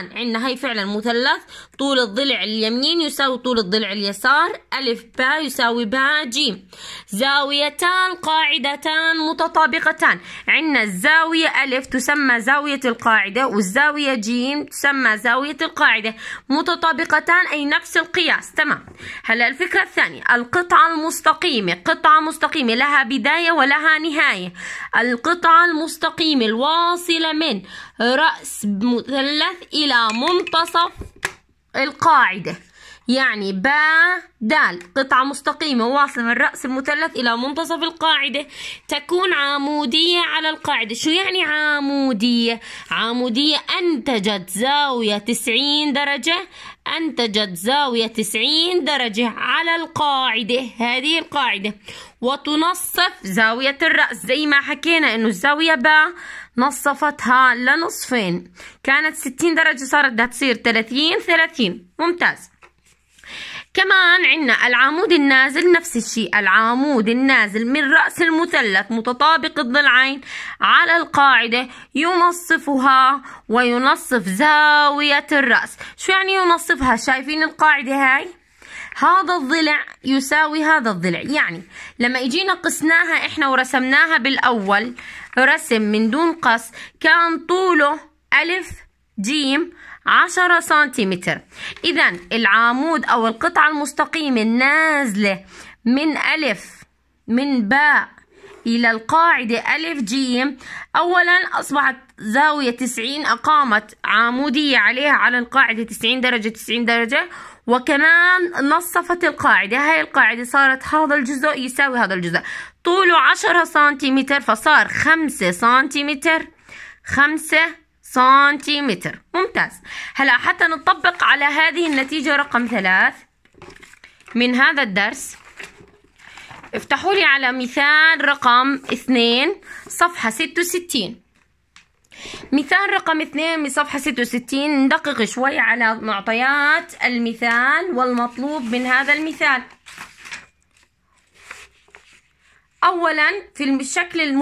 عندنا هاي فعلا مثلث طول الضلع اليمين يساوي طول الضلع اليسار ألف با يساوي با جيم زاويتان قاعدتان متطابقتان عندنا الزاوية ألف تسمى زاوية القاعدة والزاوية جيم تسمى زاوية القاعدة متطابقتان أي نفس القياس تمام هلا الفكرة الثانية القطعة المستقيمة قطعة مستقيمة لها بداية ولها نهاية القطعة المستقيمة الواصلة من رأس مثلث إلى إلى منتصف القاعدة يعني با دال قطعة مستقيمة واصلة من رأس المثلث إلى منتصف القاعدة تكون عمودية على القاعدة شو يعني عمودية؟ عمودية أنتجت زاوية 90 درجة أنتجت زاوية 90 درجة على القاعدة هذه القاعدة وتنصف زاوية الرأس زي ما حكينا إنه الزاوية با نصفتها لنصفين كانت 60 درجة صارت بدها تصير 30 30 ممتاز عندنا العمود النازل نفس الشيء العمود النازل من رأس المثلث متطابق الضلعين على القاعدة ينصفها وينصف زاوية الرأس شو يعني ينصفها شايفين القاعدة هاي هذا الضلع يساوي هذا الضلع يعني لما اجينا قسناها احنا ورسمناها بالاول رسم من دون قص كان طوله الف جيم 10 سنتيمتر إذا العمود أو القطعة المستقيمة النازلة من ألف من باء إلى القاعدة ألف جيم أولا أصبحت زاوية 90 أقامت عمودية عليها على القاعدة 90 درجة 90 درجة وكمان نصفت القاعدة هاي القاعدة صارت هذا الجزء يساوي هذا الجزء طوله 10 سنتيمتر فصار 5 سنتيمتر 5 سنتيمتر ممتاز هلا حتى نطبق على هذه النتيجة رقم ثلاث من هذا الدرس افتحوا لي على مثال رقم اثنين صفحة ستة وستين مثال رقم اثنين من صفحة ستة وستين ندقق شوي على معطيات المثال والمطلوب من هذا المثال أولا في الشكل المجرد